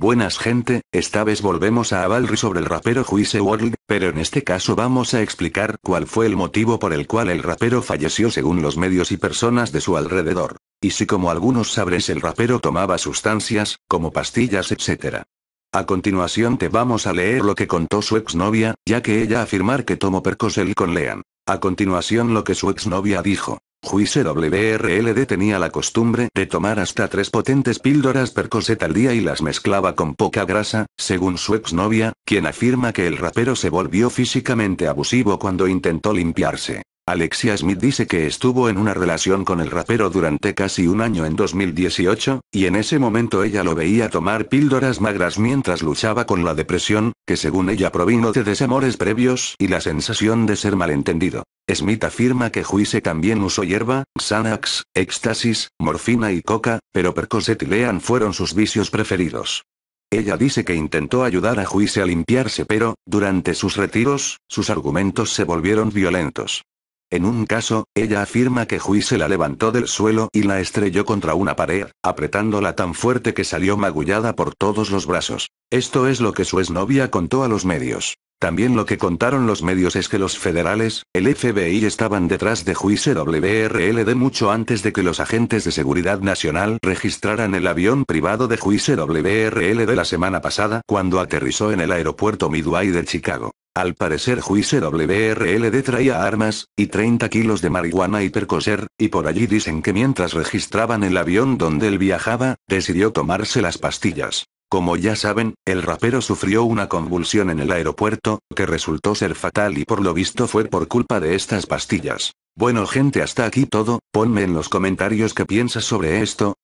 Buenas gente, esta vez volvemos a Avalry sobre el rapero Juice World, pero en este caso vamos a explicar cuál fue el motivo por el cual el rapero falleció según los medios y personas de su alrededor. Y si como algunos sabres el rapero tomaba sustancias, como pastillas etc. A continuación te vamos a leer lo que contó su exnovia, ya que ella afirmar que tomó percocel con Lean. A continuación lo que su exnovia dijo. Juice WRLD tenía la costumbre de tomar hasta tres potentes píldoras per coseta al día y las mezclaba con poca grasa, según su exnovia, quien afirma que el rapero se volvió físicamente abusivo cuando intentó limpiarse. Alexia Smith dice que estuvo en una relación con el rapero durante casi un año en 2018, y en ese momento ella lo veía tomar píldoras magras mientras luchaba con la depresión, que según ella provino de desamores previos y la sensación de ser malentendido. Smith afirma que Juice también usó hierba, Xanax, éxtasis, morfina y coca, pero Percocet y Lean fueron sus vicios preferidos. Ella dice que intentó ayudar a Juice a limpiarse pero, durante sus retiros, sus argumentos se volvieron violentos. En un caso, ella afirma que Hui se la levantó del suelo y la estrelló contra una pared, apretándola tan fuerte que salió magullada por todos los brazos. Esto es lo que su exnovia contó a los medios. También lo que contaron los medios es que los federales, el FBI estaban detrás de Juice de mucho antes de que los agentes de seguridad nacional registraran el avión privado de Juice de la semana pasada cuando aterrizó en el aeropuerto Midway de Chicago. Al parecer Juice WRLD traía armas, y 30 kilos de marihuana y percoser, y por allí dicen que mientras registraban el avión donde él viajaba, decidió tomarse las pastillas. Como ya saben, el rapero sufrió una convulsión en el aeropuerto, que resultó ser fatal y por lo visto fue por culpa de estas pastillas. Bueno gente hasta aquí todo, ponme en los comentarios qué piensas sobre esto,